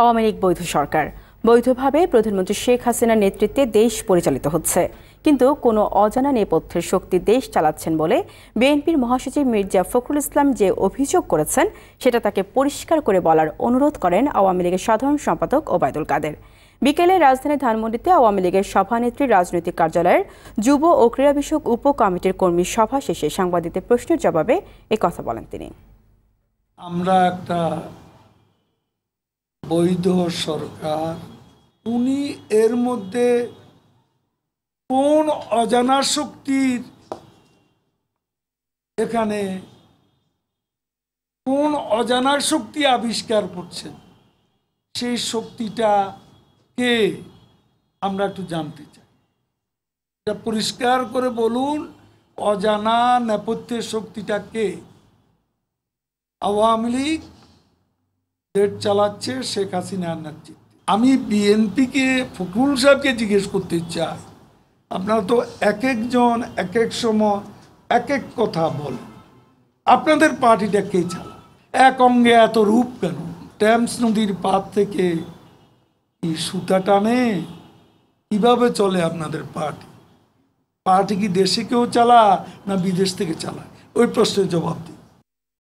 আওয়ামী লীগ বৈধ সরকার বৈধভাবে প্রধানমন্ত্রী শেখ হাসিনার নেতৃত্বে দেশ পরিচালিত হচ্ছে কিন্তু কোনো অজানা নেপথ্যের শক্তি দেশ চালাচ্ছেন বলে বিএনপির মহাসচিব মির্জা ফখরুল ইসলাম যে অভিযোগ করেছেন সেটা তাকে পরিষ্কার করে বলার অনুরোধ করেন আওয়ামী লীগের সাধারণ সম্পাদক ওবায়দুল কাদের বিকেলে রাজধানী ধানমন্ডিতে আওয়ামী লীগের সভানেত্রী রাজনৈতিক কার্যালয়ের যুব ও ক্রীড়া বিষয়ক উপ কমিটির কর্মী সভা শেষে সাংবাদিকদের প্রশ্নের জবাবে কথা বলেন তিনি আমরা একটা বৈধ সরকার উনি এর মধ্যে কোন অজানা শক্তির এখানে কোন অজানা শক্তি আবিষ্কার করছেন সেই শক্তিটা কে আমরা একটু জানতে চাই এটা পরিষ্কার করে বলুন অজানা নেপথ্যের শক্তিটা কে আওয়ামী লীগ ডেট চালাচ্ছে শেখ হাসিনার নেতৃত্বে আমি বিএনপিকে ফখরুল সাহেবকে জিজ্ঞেস করতে চাই আপনারা তো এক একজন এক এক সময় এক এক কথা বলেন আপনাদের পার্টিটা কে চালা এক অঙ্গে এত রূপ কেন ট্যামস নদীর পাত থেকে কি সুতা টানে কীভাবে চলে আপনাদের পার্টি পার্টি কি দেশে কেউ চালা না বিদেশ থেকে চালায় ওই প্রশ্নের জবাব দিই